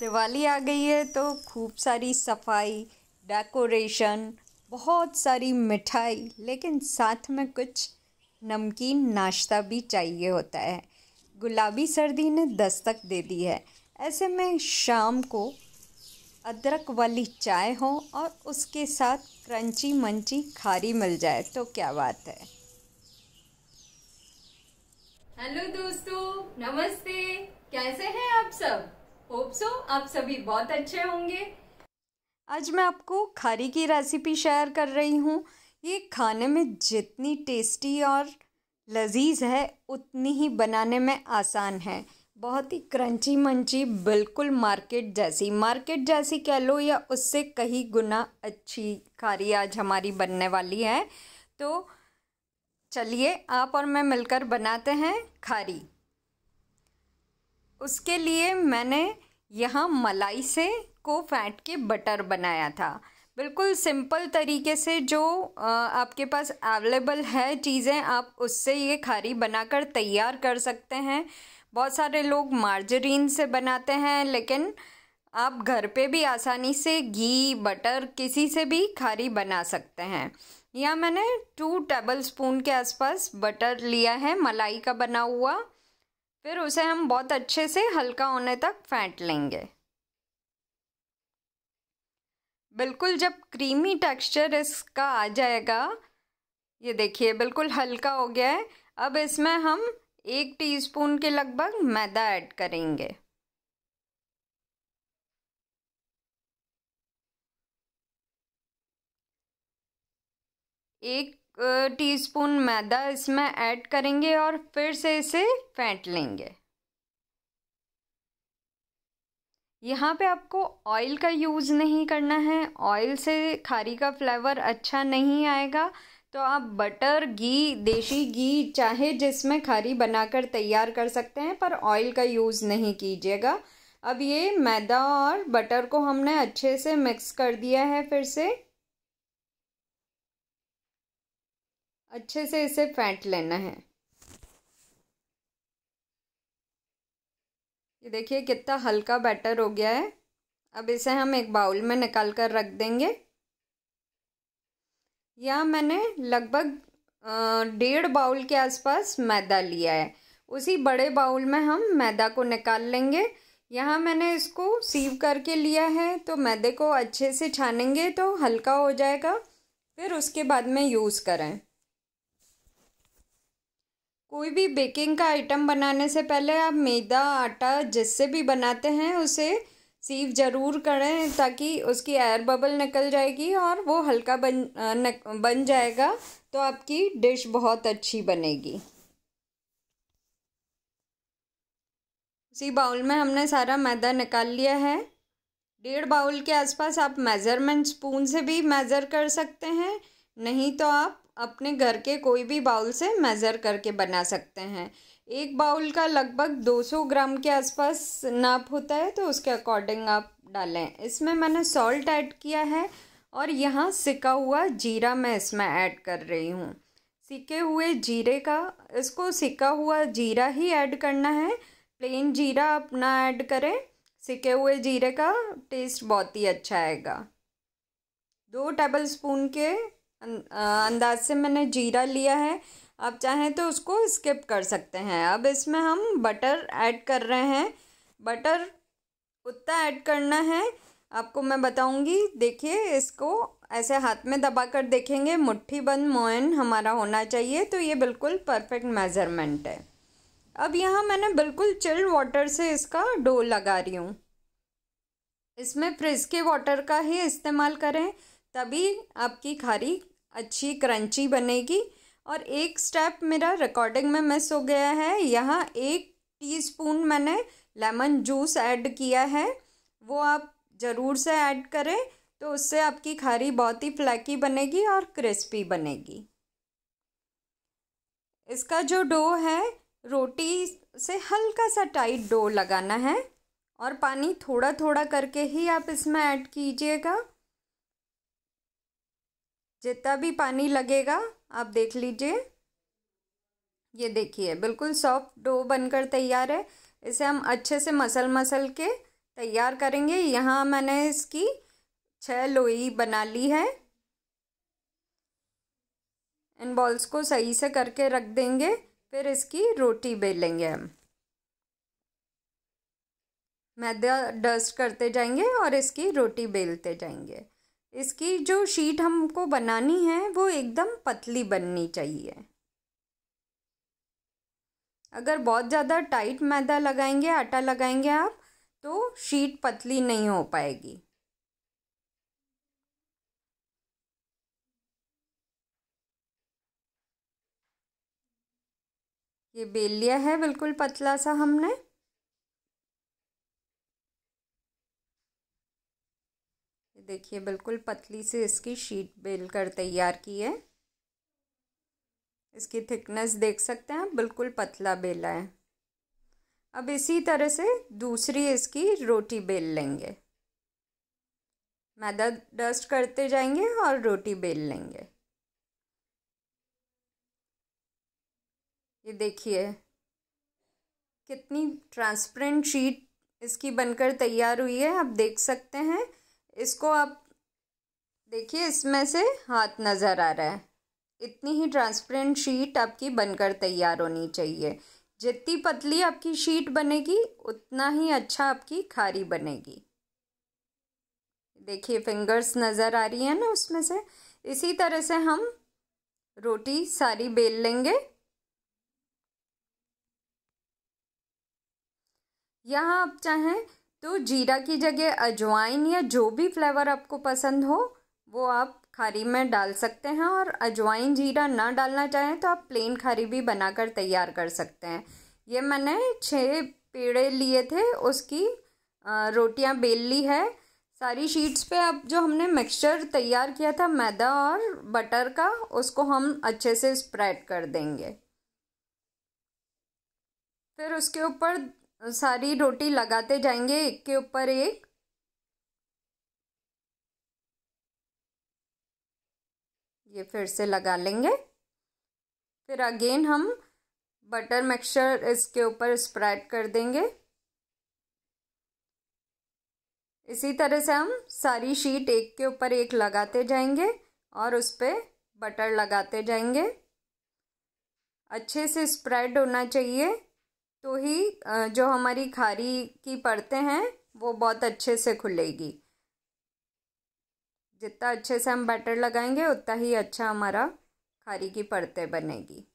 दिवाली आ गई है तो खूब सारी सफाई डेकोरेशन बहुत सारी मिठाई लेकिन साथ में कुछ नमकीन नाश्ता भी चाहिए होता है गुलाबी सर्दी ने दस्तक दे दी है ऐसे में शाम को अदरक वाली चाय हो और उसके साथ क्रंची मंची खारी मिल जाए तो क्या बात है हेलो दोस्तों नमस्ते कैसे हैं आप सब होप सो आप सभी बहुत अच्छे होंगे आज मैं आपको खारी की रेसिपी शेयर कर रही हूँ ये खाने में जितनी टेस्टी और लजीज है उतनी ही बनाने में आसान है बहुत ही क्रंची मंची बिल्कुल मार्केट जैसी मार्केट जैसी कह लो या उससे कहीं गुना अच्छी खारी आज हमारी बनने वाली है तो चलिए आप और मैं मिलकर बनाते हैं खारी उसके लिए मैंने यहाँ मलाई से को फैट के बटर बनाया था बिल्कुल सिंपल तरीके से जो आपके पास अवेलेबल है चीज़ें आप उससे ये खारी बनाकर तैयार कर सकते हैं बहुत सारे लोग मार्जरीन से बनाते हैं लेकिन आप घर पे भी आसानी से घी बटर किसी से भी खारी बना सकते हैं या मैंने टू टेबल स्पून के आसपास बटर लिया है मलाई का बना हुआ फिर उसे हम बहुत अच्छे से हल्का होने तक फेंट लेंगे बिल्कुल जब क्रीमी टेक्सचर इसका आ जाएगा ये देखिए बिल्कुल हल्का हो गया है अब इसमें हम एक टीस्पून के लगभग मैदा ऐड करेंगे एक टीस्पून मैदा इसमें ऐड करेंगे और फिर से इसे फेंट लेंगे यहाँ पे आपको ऑयल का यूज़ नहीं करना है ऑयल से खारी का फ्लेवर अच्छा नहीं आएगा तो आप बटर घी देशी घी चाहे जिसमें खारी बनाकर तैयार कर सकते हैं पर ऑयल का यूज़ नहीं कीजिएगा अब ये मैदा और बटर को हमने अच्छे से मिक्स कर दिया है फिर से अच्छे से इसे फेंट लेना है ये देखिए कितना हल्का बैटर हो गया है अब इसे हम एक बाउल में निकाल कर रख देंगे यह मैंने लगभग डेढ़ बाउल के आसपास मैदा लिया है उसी बड़े बाउल में हम मैदा को निकाल लेंगे यहाँ मैंने इसको सीव करके लिया है तो मैदे को अच्छे से छानेंगे तो हल्का हो जाएगा फिर उसके बाद में यूज़ करें कोई भी बेकिंग का आइटम बनाने से पहले आप मैदा आटा जिससे भी बनाते हैं उसे सीव ज़रूर करें ताकि उसकी एयर बबल निकल जाएगी और वो हल्का बन बन जाएगा तो आपकी डिश बहुत अच्छी बनेगी उसी बाउल में हमने सारा मैदा निकाल लिया है डेढ़ बाउल के आसपास आप मेज़रमेंट स्पून से भी मेज़र कर सकते हैं नहीं तो आप अपने घर के कोई भी बाउल से मेज़र करके बना सकते हैं एक बाउल का लगभग 200 ग्राम के आसपास नाप होता है तो उसके अकॉर्डिंग आप डालें इसमें मैंने सॉल्ट ऐड किया है और यहाँ सिका हुआ जीरा मैं इसमें ऐड कर रही हूँ सिके हुए जीरे का इसको सिका हुआ जीरा ही ऐड करना है प्लेन जीरा अपना ऐड करें सिके हुए जीरे का टेस्ट बहुत ही अच्छा आएगा दो टेबल स्पून के अं, अं, अंदाज से मैंने जीरा लिया है आप चाहें तो उसको स्किप कर सकते हैं अब इसमें हम बटर ऐड कर रहे हैं बटर उतना ऐड करना है आपको मैं बताऊंगी देखिए इसको ऐसे हाथ में दबा कर देखेंगे मुट्ठी बंद मोयन हमारा होना चाहिए तो ये बिल्कुल परफेक्ट मेज़रमेंट है अब यहाँ मैंने बिल्कुल चिल्ड वाटर से इसका डो लगा रही हूँ इसमें फ्रिज के वाटर का ही इस्तेमाल करें तभी आपकी खारी अच्छी क्रंची बनेगी और एक स्टेप मेरा रिकॉर्डिंग में मिस हो गया है यहाँ एक टीस्पून मैंने लेमन जूस ऐड किया है वो आप ज़रूर से ऐड करें तो उससे आपकी खारी बहुत ही फ्लैकी बनेगी और क्रिस्पी बनेगी इसका जो डो है रोटी से हल्का सा टाइट डो लगाना है और पानी थोड़ा थोड़ा करके ही आप इसमें ऐड कीजिएगा जितना भी पानी लगेगा आप देख लीजिए ये देखिए बिल्कुल सॉफ्ट डो बनकर तैयार है इसे हम अच्छे से मसल मसल के तैयार करेंगे यहाँ मैंने इसकी छह लोई बना ली है इन बॉल्स को सही से करके रख देंगे फिर इसकी रोटी बेलेंगे हम मैदा डस्ट करते जाएंगे और इसकी रोटी बेलते जाएंगे इसकी जो शीट हमको बनानी है वो एकदम पतली बननी चाहिए अगर बहुत ज़्यादा टाइट मैदा लगाएंगे आटा लगाएंगे आप तो शीट पतली नहीं हो पाएगी ये बेल लिया है बिल्कुल पतला सा हमने देखिए बिल्कुल पतली से इसकी शीट बेल कर तैयार की है इसकी थिकनेस देख सकते हैं बिल्कुल पतला बेला है अब इसी तरह से दूसरी इसकी रोटी बेल लेंगे मैदा डस्ट करते जाएंगे और रोटी बेल लेंगे ये देखिए कितनी ट्रांसपेरेंट शीट इसकी बनकर तैयार हुई है आप देख सकते हैं इसको आप देखिए इसमें से हाथ नज़र आ रहा है इतनी ही ट्रांसपेरेंट शीट आपकी बनकर तैयार होनी चाहिए जितनी पतली आपकी शीट बनेगी उतना ही अच्छा आपकी खारी बनेगी देखिए फिंगर्स नज़र आ रही है ना उसमें से इसी तरह से हम रोटी सारी बेल लेंगे यहाँ आप चाहें तो जीरा की जगह अजवाइन या जो भी फ्लेवर आपको पसंद हो वो आप खारी में डाल सकते हैं और अजवाइन जीरा ना डालना चाहें तो आप प्लेन खारी भी बनाकर तैयार कर सकते हैं ये मैंने छः पेड़े लिए थे उसकी रोटियां बेल ली है सारी शीट्स पे अब जो हमने मिक्सचर तैयार किया था मैदा और बटर का उसको हम अच्छे से स्प्रेड कर देंगे फिर उसके ऊपर सारी रोटी लगाते जाएंगे एक के ऊपर एक ये फिर से लगा लेंगे फिर अगेन हम बटर मिक्सचर इसके ऊपर स्प्रेड कर देंगे इसी तरह से हम सारी शीट एक के ऊपर एक लगाते जाएंगे और उस पर बटर लगाते जाएंगे अच्छे से स्प्रेड होना चाहिए तो ही जो हमारी खारी की परतें हैं वो बहुत अच्छे से खुलेगी जितना अच्छे से हम बैटर लगाएंगे उतना ही अच्छा हमारा खारी की परतें बनेगी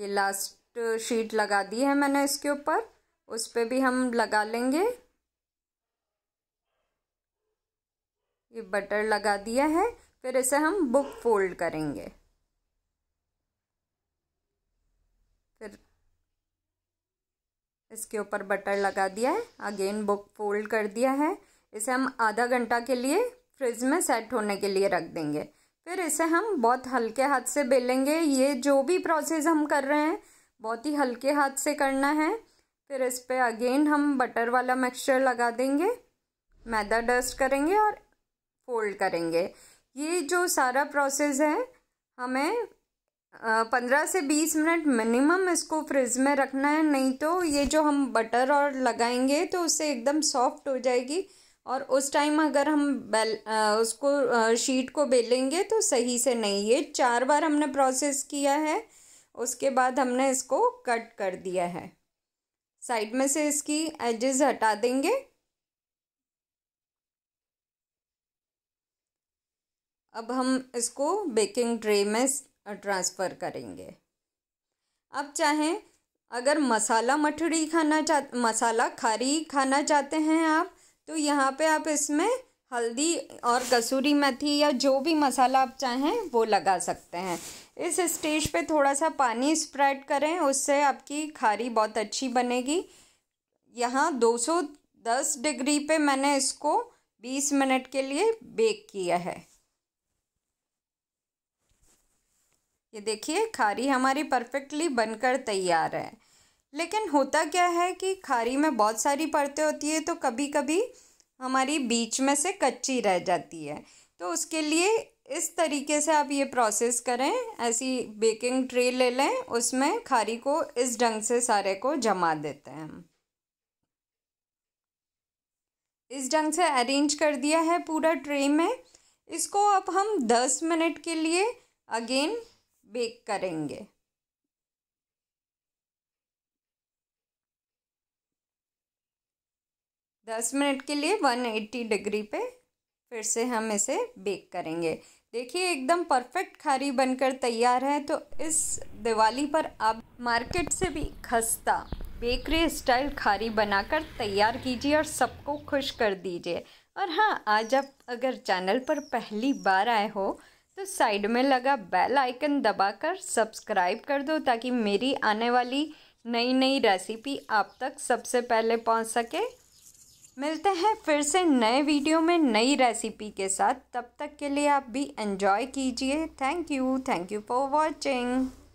ये लास्ट शीट लगा दी है मैंने इसके ऊपर उस पर भी हम लगा लेंगे ये बटर लगा दिया है फिर इसे हम बुक फोल्ड करेंगे फिर इसके ऊपर बटर लगा दिया है अगेन बुक फोल्ड कर दिया है इसे हम आधा घंटा के लिए फ्रिज में सेट होने के लिए रख देंगे फिर इसे हम बहुत हल्के हाथ से बेलेंगे ये जो भी प्रोसेस हम कर रहे हैं बहुत ही हल्के हाथ से करना है फिर इस पर अगेन हम बटर वाला मिक्सचर लगा देंगे मैदा डस्ट करेंगे और फोल्ड करेंगे ये जो सारा प्रोसेस है हमें पंद्रह से बीस मिनट मिनिमम इसको फ्रिज में रखना है नहीं तो ये जो हम बटर और लगाएंगे तो उससे एकदम सॉफ्ट हो जाएगी और उस टाइम अगर हम बेल आ, उसको आ, शीट को बेलेंगे तो सही से नहीं ये चार बार हमने प्रोसेस किया है उसके बाद हमने इसको कट कर दिया है साइड में से इसकी एजेस हटा देंगे अब हम इसको बेकिंग ट्रे में ट्रांसफ़र करेंगे आप चाहें अगर मसाला मठड़ी खाना चाह मसाला खारी खाना चाहते हैं आप तो यहाँ पे आप इसमें हल्दी और कसूरी मेथी या जो भी मसाला आप चाहें वो लगा सकते हैं इस स्टेज पे थोड़ा सा पानी स्प्रेड करें उससे आपकी खारी बहुत अच्छी बनेगी यहाँ 210 डिग्री पे मैंने इसको 20 मिनट के लिए बेक किया है ये देखिए खारी हमारी परफेक्टली बनकर तैयार है लेकिन होता क्या है कि खारी में बहुत सारी परतें होती है तो कभी कभी हमारी बीच में से कच्ची रह जाती है तो उसके लिए इस तरीके से आप ये प्रोसेस करें ऐसी बेकिंग ट्रे ले लें उसमें खारी को इस ढंग से सारे को जमा देते हैं हम इस ढंग से अरेंज कर दिया है पूरा ट्रे में इसको अब हम दस मिनट के लिए अगेन बेक करेंगे दस मिनट के लिए वन एट्टी डिग्री पे फिर से हम इसे बेक करेंगे देखिए एकदम परफेक्ट खारी बनकर तैयार है तो इस दिवाली पर आप मार्केट से भी खस्ता बेकरी स्टाइल खारी बनाकर तैयार कीजिए और सबको खुश कर दीजिए और हाँ आज आप अगर चैनल पर पहली बार आए हो तो साइड में लगा बेल आइकन दबाकर सब्सक्राइब कर दो ताकि मेरी आने वाली नई नई रेसिपी आप तक सबसे पहले पहुंच सके मिलते हैं फिर से नए वीडियो में नई रेसिपी के साथ तब तक के लिए आप भी एंजॉय कीजिए thank you thank you for watching